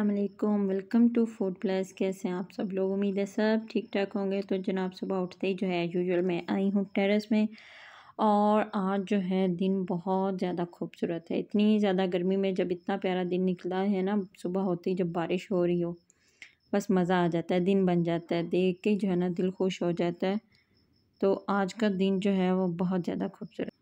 Aslam welcome to Food Plus कैसे हैं आप सब लोग उम्मीद है सब ठीक ठाक होंगे तो जनाब सुबह उठते ही जो है यूजुअल मैं आई हूँ टेरेस में और आज जो है दिन बहुत ज़्यादा खूबसूरत है इतनी ज़्यादा गर्मी में जब इतना प्यारा दिन निकला है ना सुबह होती जब बारिश हो रही हो बस मज़ा आ जाता है दिन बन जाता है देख के जो है ना दिल खुश हो जाता है तो आज का दिन जो है वो बहुत ज़्यादा खूबसूरत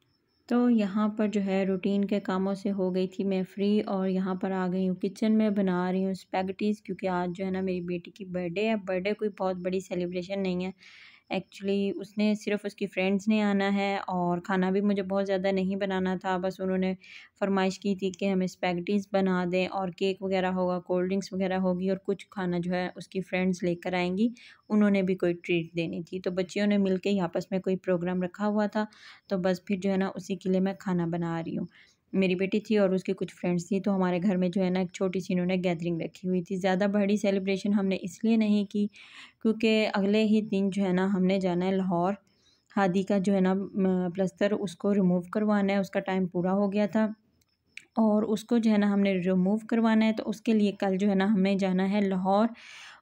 तो यहाँ पर जो है रूटीन के कामों से हो गई थी मैं फ्री और यहाँ पर आ गई हूँ किचन में बना रही हूँ स्पैगटीज़ क्योंकि आज जो है ना मेरी बेटी की बर्थडे है बर्थडे कोई बहुत बड़ी सेलिब्रेशन नहीं है एक्चुअली उसने सिर्फ़ उसकी फ्रेंड्स ने आना है और खाना भी मुझे बहुत ज़्यादा नहीं बनाना था बस उन्होंने फरमाइश की थी कि हमें स्पैगटीज़ बना दें और केक वगैरह होगा कोल्ड ड्रिंक्स वगैरह होगी और कुछ खाना जो है उसकी फ्रेंड्स लेकर आएंगी उन्होंने भी कोई ट्रीट देनी थी तो बच्चियों ने मिल के आपस में कोई प्रोग्राम रखा हुआ था तो बस फिर जो है ना उसी के लिए मैं खाना बना रही हूँ मेरी बेटी थी और उसके कुछ फ्रेंड्स थी तो हमारे घर में जो है ना एक छोटी सी इन्होंने गैदरिंग रखी हुई थी ज़्यादा बड़ी सेलिब्रेशन हमने इसलिए नहीं की क्योंकि अगले ही दिन जो है ना हमने जाना है लाहौर हादी का जो है ना प्लस्तर उसको रिमूव करवाना है उसका टाइम पूरा हो गया था और उसको जो है ना हमने रिमूव करवाना है तो उसके लिए कल जो है ना हमें जाना है लाहौर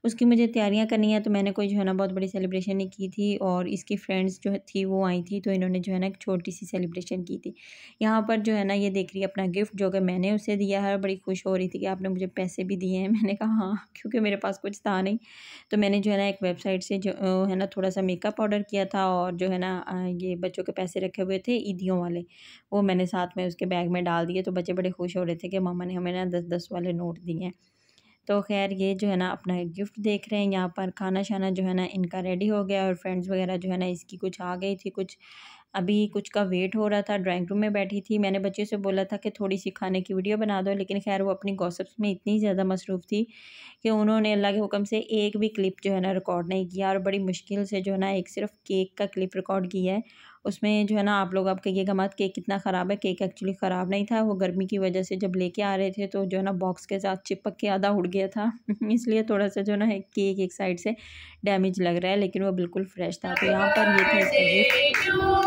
उसकी मुझे तैयारियां करनी है तो मैंने कोई जो है ना बहुत बड़ी सेलिब्रेशन नहीं की थी और इसकी फ्रेंड्स जो थी वो आई थी तो इन्होंने जो है ना एक छोटी सी सेलिब्रेशन की थी यहाँ पर जो है ना ये देख रही है अपना गिफ्ट जो कि मैंने उसे दिया है बड़ी खुश हो रही थी कि आपने मुझे पैसे भी दिए हैं मैंने कहा हाँ क्योंकि मेरे पास कुछ था नहीं तो मैंने जो है ना एक वेबसाइट से जो है ना थोड़ा सा मेकअप ऑर्डर किया था और जो है ना ये बच्चों के पैसे रखे हुए थे ईदियों वाले वो मैंने साथ में उसके बैग में डाल दिए तो बच्चे बड़े खुश हो रहे थे कि मामा ने हमें ना दस दस वाले नोट दिए हैं तो खैर ये जो है ना अपना गिफ्ट देख रहे हैं यहाँ पर खाना शाना जो है ना इनका रेडी हो गया और फ्रेंड्स वगैरह जो है ना इसकी कुछ आ गई थी कुछ अभी कुछ का वेट हो रहा था ड्राइंग रूम में बैठी थी मैंने बच्चे से बोला था कि थोड़ी सी खाने की वीडियो बना दो लेकिन खैर वो अपनी गॉसिप्स में इतनी ज़्यादा मसरूफ़ थी कि उन्होंने अल्लाह के हुक्म से एक भी क्लिप जो है ना रिकॉर्ड नहीं किया और बड़ी मुश्किल से जो है ना एक सिर्फ केक का क्लिप रिकॉर्ड किया है उसमें जो है ना आप लोग आप कहिएगा मत केक कितना ख़राब है केक एक्चुअली ख़राब नहीं था वो गर्मी की वजह से जब लेके आ रहे थे तो जो है ना बॉक्स के साथ चिपक के आधा उड़ गया था इसलिए थोड़ा सा जो ना केक एक साइड से डैमेज लग रहा है लेकिन वो बिल्कुल फ्रेश था तो यहाँ पर ये थे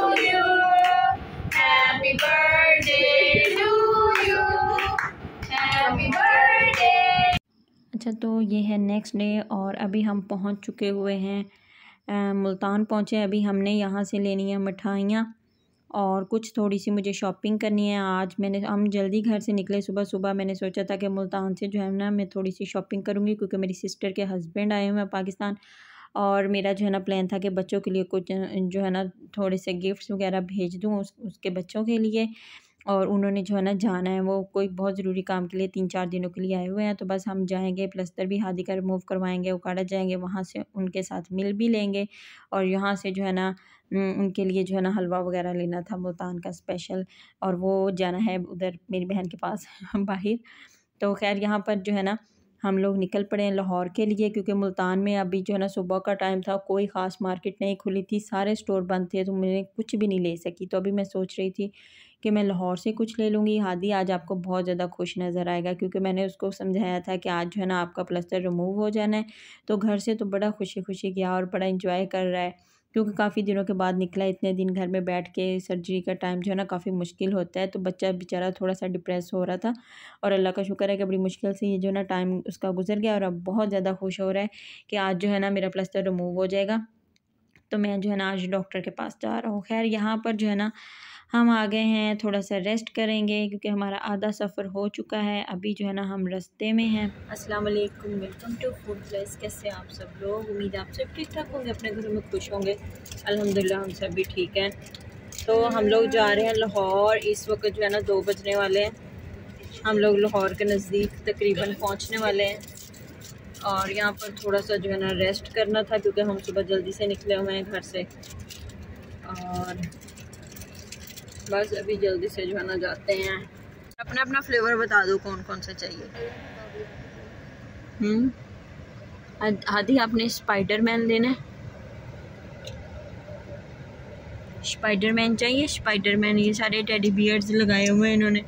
अच्छा तो ये है नेक्स्ट डे और अभी हम पहुंच चुके हुए हैं मुल्तान पहुँचे अभी हमने यहाँ से लेनी है मिठाइयाँ और कुछ थोड़ी सी मुझे शॉपिंग करनी है आज मैंने हम जल्दी घर से निकले सुबह सुबह मैंने सोचा था कि मुल्तान से जो है ना मैं थोड़ी सी शॉपिंग करूँगी क्योंकि मेरी सिस्टर के हस्बैंड आए हुए हैं पाकिस्तान और मेरा जो है ना प्लान था कि बच्चों के लिए कुछ जो है ना थोड़े से गिफ्ट्स वगैरह भेज दूँ उस, उसके बच्चों के लिए और उन्होंने जो है ना जाना है वो कोई बहुत ज़रूरी काम के लिए तीन चार दिनों के लिए आए हुए हैं तो बस हम जाएंगे प्लस्तर भी हादी का रिमूव करवाएंगे उकाड़ा जाएंगे वहाँ से उनके साथ मिल भी लेंगे और यहाँ से जो है ना उनके लिए जो है ना हलवा वगैरह लेना था मुल्तान का स्पेशल और वो जाना है उधर मेरी बहन के पास बाहर तो खैर यहाँ पर जो है ना हम लोग निकल पड़े हैं लाहौर के लिए क्योंकि मुल्तान में अभी जो है ना सुबह का टाइम था कोई ख़ास मार्केट नहीं खुली थी सारे स्टोर बंद थे तो मैंने कुछ भी नहीं ले सकी तो अभी मैं सोच रही थी कि मैं लाहौर से कुछ ले लूँगी हादी आज आपको बहुत ज़्यादा खुश नज़र आएगा क्योंकि मैंने उसको समझाया था कि आज जो है ना आपका प्लस्तर रिमूव हो जाना है तो घर से तो बड़ा खुशी खुशी गया और बड़ा इंजॉय कर रहा है क्योंकि काफ़ी दिनों के बाद निकला इतने दिन घर में बैठ के सर्जरी का टाइम जो है ना काफ़ी मुश्किल होता है तो बच्चा बेचारा थोड़ा सा डिप्रेस हो रहा था और अल्लाह का शुक्र है कि बड़ी मुश्किल से ये जो है ना टाइम उसका गुजर गया और अब बहुत ज़्यादा खुश हो रहा है कि आज जो है ना मेरा प्लस्तर रिमूव हो जाएगा तो मैं जो है ना आज डॉक्टर के पास जा रहा हूँ खैर यहाँ पर जो है ना हम आ गए हैं थोड़ा सा रेस्ट करेंगे क्योंकि हमारा आधा सफ़र हो चुका है अभी जो है ना हम रस्ते में हैं अस्सलाम वालेकुम वेलकम टू फूड प्लेस कैसे आप सब लोग उम्मीद आप सब ठीक ठाक होंगे अपने घरों में खुश होंगे अल्हम्दुलिल्लाह हम सब भी ठीक हैं तो हम लोग जा रहे हैं लाहौर इस वक्त जो है ना दो बजने वाले हैं हम लोग लाहौर के नज़दीक तकरीबन पहुँचने वाले हैं और यहाँ पर थोड़ा सा जो है ना रेस्ट करना था क्योंकि हम सुबह जल्दी से निकले हुए हैं घर से और बस अभी जल्दी से जो है ना जाते हैं अपना अपना फ्लेवर बता दो कौन कौन सा चाहिए हम्म। आदि आपने स्पाइडर मैन लेना है स्पाइडर मैन चाहिए स्पाइडर मैन ये सारे टेडी बियर्ड्स लगाए हुए हैं इन्होंने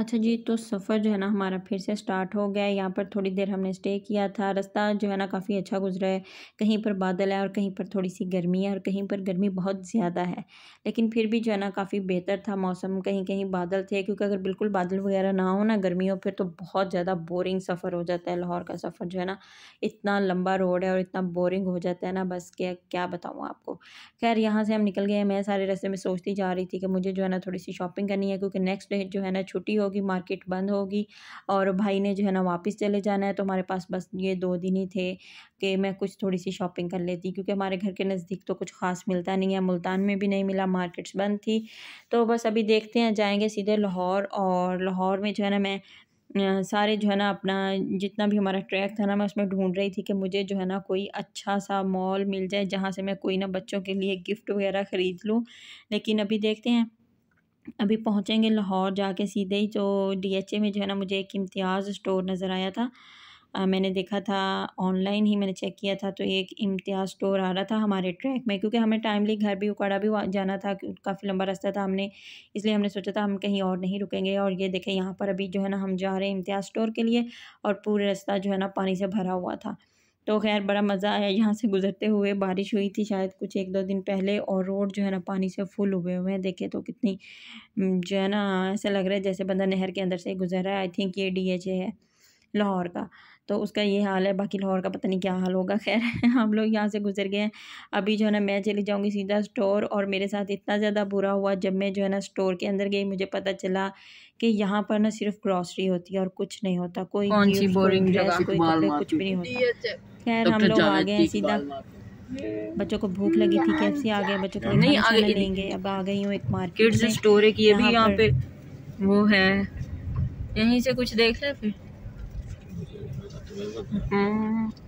अच्छा जी तो सफ़र जो है ना हमारा फिर से स्टार्ट हो गया है यहाँ पर थोड़ी देर हमने स्टे किया था रास्ता जो है ना काफ़ी अच्छा गुजरा है कहीं पर बादल है और कहीं पर थोड़ी सी गर्मी है और कहीं पर गर्मी बहुत ज़्यादा है लेकिन फिर भी जो है ना काफ़ी बेहतर था मौसम कहीं कहीं बादल थे क्योंकि अगर बिल्कुल बादल वगैरह ना हो ना गर्मी हो फिर तो बहुत ज़्यादा बोरिंग सफ़र हो जाता है लाहौर का सफ़र जो है ना इतना लंबा रोड है और इतना बोरिंग हो जाता है ना बस क्या क्या बताऊँ आपको खैर यहाँ से हम निकल गए मैं सारे रस्ते में सोचती जा रही थी कि मुझे जो है ना थोड़ी सी शॉपिंग करनी है क्योंकि नेक्स्ट डे जो है ना छुट्टी हो होगी मार्केट बंद होगी और भाई ने जो है ना वापस चले जाना है तो हमारे पास बस ये दो दिन ही थे कि मैं कुछ थोड़ी सी शॉपिंग कर लेती क्योंकि हमारे घर के नज़दीक तो कुछ ख़ास मिलता नहीं है मुल्तान में भी नहीं मिला मार्केट्स बंद थी तो बस अभी देखते हैं जाएँगे सीधे लाहौर और लाहौर में जो है ना मैं सारे जो है ना अपना जितना भी हमारा ट्रैक था ना मैं उसमें ढूंढ रही थी कि मुझे जो है ना कोई अच्छा सा मॉल मिल जाए जहाँ से मैं कोई ना बच्चों के लिए गिफ्ट वगैरह ख़रीद लूँ लेकिन अभी देखते हैं अभी पहुँचेंगे लाहौर जाके सीधे ही एच तो डीएचए में जो है ना मुझे एक इम्तियाज़ स्टोर नज़र आया था आ, मैंने देखा था ऑनलाइन ही मैंने चेक किया था तो एक इम्तियाज़ स्टोर आ रहा था हमारे ट्रैक में क्योंकि हमें टाइमली घर भी उकाड़ा भी जाना था काफ़ी लंबा रास्ता था हमने इसलिए हमने सोचा था हम कहीं और नहीं रुकेंगे और ये देखें यहाँ पर अभी जो है ना हम जा रहे हैं इम्तियाज़ स्टोर के लिए और पूरे रास्ता जो है ना पानी से भरा हुआ था तो खैर बड़ा मज़ा आया यहाँ से गुज़रते हुए बारिश हुई थी शायद कुछ एक दो दिन पहले और रोड जो है ना पानी से फुल हुए हुए हैं देखे तो कितनी जो है ना ऐसा लग रहा है जैसे बंदा नहर के अंदर से गुजर रहा है आई थिंक ये डी एच ए है लाहौर का तो उसका ये हाल है बाकी लाहौर का पता नहीं क्या हाल होगा खैर हम लोग यहाँ से गुजर गए हैं अभी जो है ना मैं चली जाऊँगी सीधा स्टोर और मेरे साथ इतना ज़्यादा बुरा हुआ जब मैं जो है ना स्टोर के अंदर गई मुझे पता चला कि यहाँ पर ना सिर्फ ग्रॉसरी होती है और कुछ नहीं होता कोई बोरिंग कुछ भी नहीं होता खैर हम लोग आ गए हैं सीधा बच्चों को भूख लगी थी कैसे आ गए बच्चों को नहीं आगे लेंगे अब आ गई हूँ एक मार्केट से स्टोर है कि ये भी यहाँ पे वो है यहीं से कुछ देख ले फिर My हम्म। Hmm?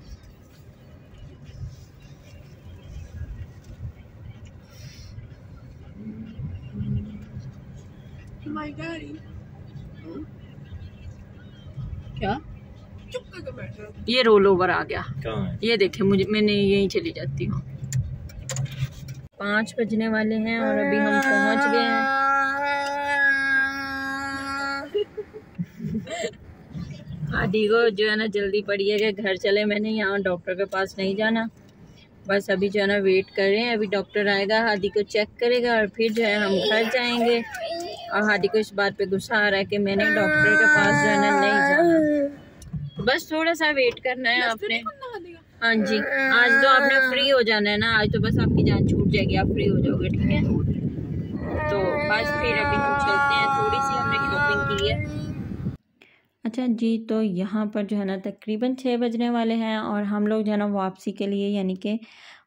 क्या ये रोल ओवर आ गया ये देखे मुझे मैंने यही चली जाती हूँ पांच बजने वाले हैं और अभी हम पहुँच गए हैं आदि को जो है ना जल्दी पड़िएगा घर चले मैंने यहाँ डॉक्टर के पास नहीं जाना बस अभी जो है ना वेट कर रहे हैं अभी डॉक्टर आएगा हादी को चेक करेगा और फिर जो है हम घर जाएंगे और हादी को इस बात पे गुस्सा आ रहा है कि मैंने डॉक्टर के पास जो है ना नहीं जाना बस थोड़ा सा वेट करना है आपने हाँ जी आज तो आपने फ्री हो जाना है ना आज तो बस आपकी जान छूट जाएगी आप फ्री हो जाओगे ठीक है तो बस फिर अभी हम चलते हैं थोड़ी सी हमने शॉपिंग की है अच्छा जी तो यहाँ पर जो है ना तकरीबन छः बजने वाले हैं और हम लोग जो है ना वापसी के लिए यानी कि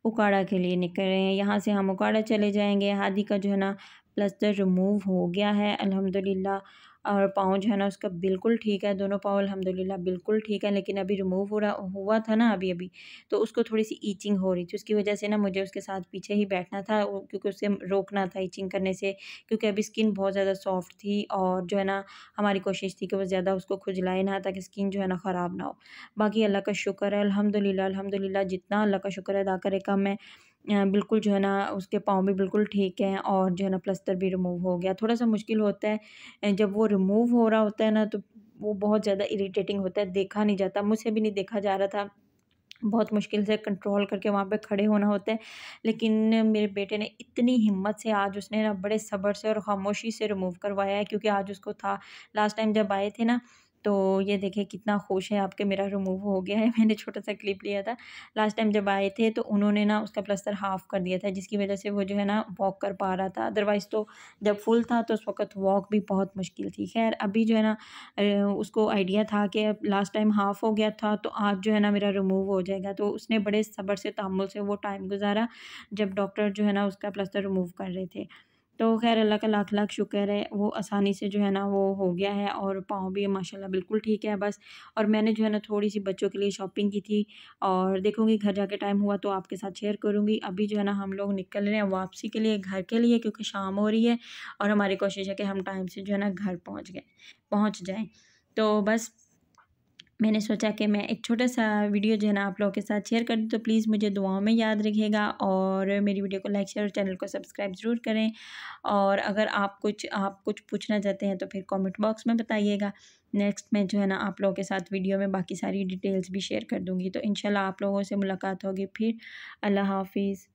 उकाड़ा के लिए निकल रहे हैं यहाँ से हम उकाड़ा चले जाएंगे हादी का जो है ना प्लस्तर रिमूव हो गया है अल्हम्दुलिल्लाह और पाँव जो है ना उसका बिल्कुल ठीक है दोनों पाँव अलहमदिल्ला बिल्कुल ठीक है लेकिन अभी रिमूव हो रहा हुआ था ना अभी अभी तो उसको थोड़ी सी ईचिंग हो रही थी उसकी वजह से ना मुझे उसके साथ पीछे ही बैठना था क्योंकि उससे रोकना था ईचिंग करने से क्योंकि अभी स्किन बहुत ज़्यादा सॉफ्ट थी और जो है ना हमारी कोशिश थी कि वो ज़्यादा उसको खुजलाए ना ताकि स्किन जो है ना ख़राब ना हो बाकी अल्लाह का शुक्र है अलहमदिल्ला अलहमदिल्ला जितना अल्लाह का शुक्र अदा करे कम है बिल्कुल जो है ना उसके पाँव भी बिल्कुल ठीक हैं और जो है ना प्लस्तर भी रिमूव हो गया थोड़ा सा मुश्किल होता है जब वो रिमूव हो रहा होता है ना तो वो बहुत ज़्यादा इरीटेटिंग होता है देखा नहीं जाता मुझसे भी नहीं देखा जा रहा था बहुत मुश्किल से कंट्रोल करके वहाँ पे खड़े होना होता है लेकिन मेरे बेटे ने इतनी हिम्मत से आज उसने ना बड़े सब्र से और खामोशी से रिमूव करवाया है क्योंकि आज उसको था लास्ट टाइम जब आए थे ना तो ये देखे कितना खुश है आपके मेरा रिमूव हो गया है मैंने छोटा सा क्लिप लिया था लास्ट टाइम जब आए थे तो उन्होंने ना उसका प्लस्तर हाफ़ कर दिया था जिसकी वजह से वो जो है ना वॉक कर पा रहा था अदरवाइज़ तो जब फुल था तो उस वक्त वॉक भी बहुत मुश्किल थी खैर अभी जो है ना उसको आइडिया था कि अब लास्ट टाइम हाफ़ हो गया था तो आज जो है ना मेरा रिमूव हो जाएगा तो उसने बड़े सब्र से तामुल से वो टाइम गुजारा जब डॉक्टर जो है ना उसका प्लस्तर रिमूव कर रहे थे तो खैर अल्लाह का लाख लाख शुक्र है वो आसानी से जो है ना वो हो गया है और पाँव भी माशाल्लाह बिल्कुल ठीक है बस और मैंने जो है ना थोड़ी सी बच्चों के लिए शॉपिंग की थी और देखूँगी घर जाके टाइम हुआ तो आपके साथ शेयर करूँगी अभी जो है ना हम लोग निकल रहे हैं वापसी के लिए घर के लिए क्योंकि शाम हो रही है और हमारी कोशिश है कि हम टाइम से जो है ना घर पहुँच गए पहुँच जाएँ तो बस मैंने सोचा कि मैं एक छोटा सा वीडियो जो है ना आप लोगों के साथ शेयर कर दूँ तो प्लीज़ मुझे दुआओं में याद रखिएगा और मेरी वीडियो को लाइक शेयर और चैनल को सब्सक्राइब ज़रूर करें और अगर आप कुछ आप कुछ पूछना चाहते हैं तो फिर कमेंट बॉक्स में बताइएगा नेक्स्ट मैं जो है ना आप लोगों के साथ वीडियो में बाकी सारी डिटेल्स भी शेयर कर दूँगी तो इन आप लोगों से मुलाकात होगी फिर अल्लाह हाफिज़